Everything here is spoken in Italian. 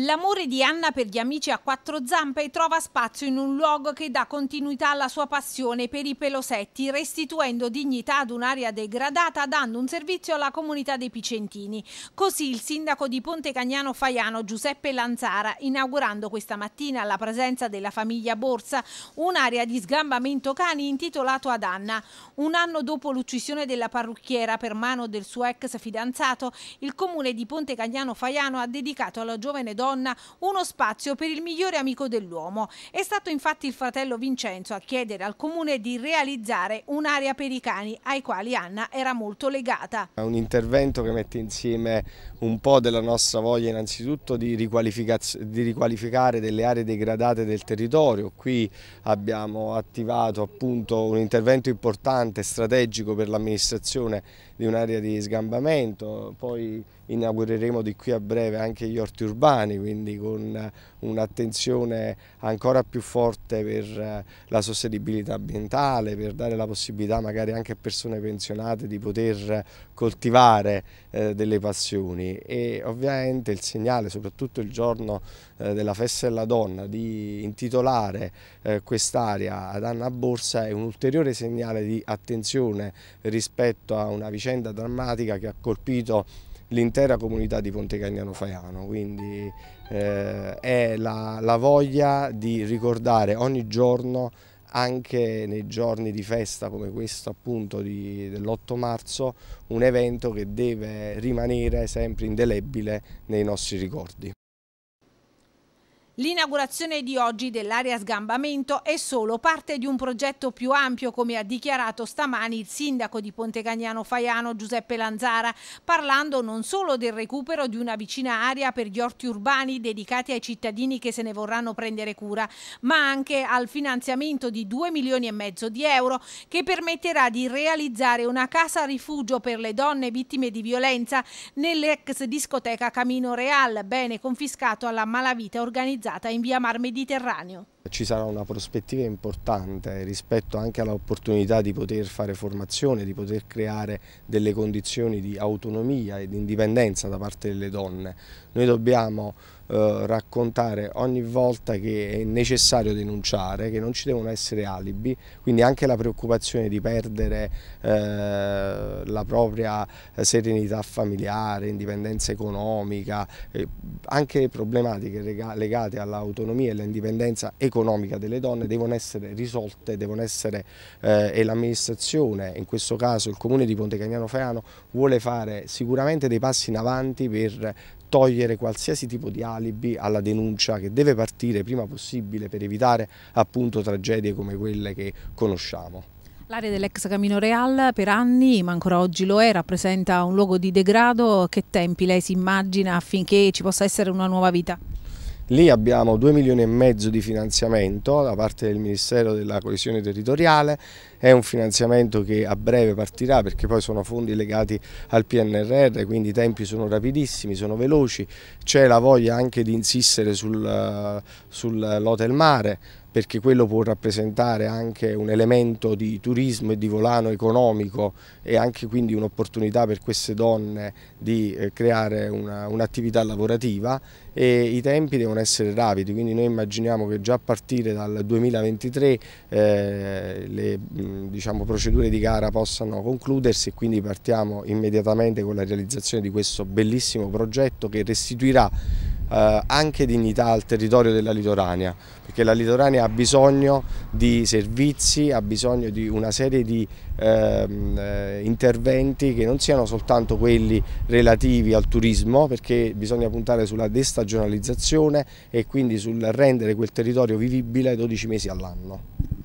L'amore di Anna per gli amici a quattro zampe trova spazio in un luogo che dà continuità alla sua passione per i pelosetti, restituendo dignità ad un'area degradata, dando un servizio alla comunità dei Picentini. Così il sindaco di Ponte Cagnano Faiano, Giuseppe Lanzara, inaugurando questa mattina alla presenza della famiglia Borsa un'area di sgambamento cani intitolato ad Anna. Un anno dopo l'uccisione della parrucchiera per mano del suo ex fidanzato, il comune di Ponte Cagnano Faiano ha dedicato alla giovane donna donna uno spazio per il migliore amico dell'uomo. È stato infatti il fratello Vincenzo a chiedere al comune di realizzare un'area per i cani ai quali Anna era molto legata. È un intervento che mette insieme un po' della nostra voglia innanzitutto di, di riqualificare delle aree degradate del territorio. Qui abbiamo attivato appunto un intervento importante, strategico per l'amministrazione di un'area di sgambamento, poi inaugureremo di qui a breve anche gli orti urbani quindi con eh, un'attenzione ancora più forte per eh, la sostenibilità ambientale, per dare la possibilità magari anche a persone pensionate di poter coltivare eh, delle passioni e ovviamente il segnale, soprattutto il giorno della festa della donna, di intitolare quest'area ad Anna Borsa è un ulteriore segnale di attenzione rispetto a una vicenda drammatica che ha colpito l'intera comunità di Ponte Cagnano Faiano, quindi eh, è la, la voglia di ricordare ogni giorno anche nei giorni di festa come questo appunto dell'8 marzo un evento che deve rimanere sempre indelebile nei nostri ricordi. L'inaugurazione di oggi dell'area sgambamento è solo parte di un progetto più ampio, come ha dichiarato stamani il sindaco di Pontecagnano Faiano Giuseppe Lanzara, parlando non solo del recupero di una vicina area per gli orti urbani dedicati ai cittadini che se ne vorranno prendere cura, ma anche al finanziamento di 2 milioni e mezzo di euro che permetterà di realizzare una casa rifugio per le donne vittime di violenza nell'ex discoteca Camino Real, bene confiscato alla malavita organizzata organizzata in via Mar Mediterraneo ci sarà una prospettiva importante rispetto anche all'opportunità di poter fare formazione, di poter creare delle condizioni di autonomia e di indipendenza da parte delle donne. Noi dobbiamo eh, raccontare ogni volta che è necessario denunciare, che non ci devono essere alibi, quindi anche la preoccupazione di perdere eh, la propria serenità familiare, indipendenza economica, eh, anche problematiche legate all'autonomia e all'indipendenza economica economica delle donne devono essere risolte, devono essere, eh, e l'amministrazione, in questo caso il comune di Ponte Cagnano Feano, vuole fare sicuramente dei passi in avanti per togliere qualsiasi tipo di alibi alla denuncia che deve partire prima possibile per evitare appunto tragedie come quelle che conosciamo. L'area dell'ex Camino Real per anni, ma ancora oggi lo è, rappresenta un luogo di degrado. Che tempi lei si immagina affinché ci possa essere una nuova vita? Lì abbiamo 2 milioni e mezzo di finanziamento da parte del Ministero della Coesione Territoriale, è un finanziamento che a breve partirà perché poi sono fondi legati al PNRR, quindi i tempi sono rapidissimi, sono veloci, c'è la voglia anche di insistere sul, eh, sull'hotel mare, perché quello può rappresentare anche un elemento di turismo e di volano economico e anche quindi un'opportunità per queste donne di eh, creare un'attività un lavorativa e i tempi devono essere rapidi, quindi noi immaginiamo che già a partire dal 2023 eh, le diciamo, procedure di gara possano concludersi e quindi partiamo immediatamente con la realizzazione di questo bellissimo progetto che restituirà eh, anche dignità al territorio della Litorania, perché la Litorania ha bisogno di servizi, ha bisogno di una serie di ehm, eh, interventi che non siano soltanto quelli relativi al turismo, perché bisogna puntare sulla destagionalizzazione e quindi sul rendere quel territorio vivibile 12 mesi all'anno.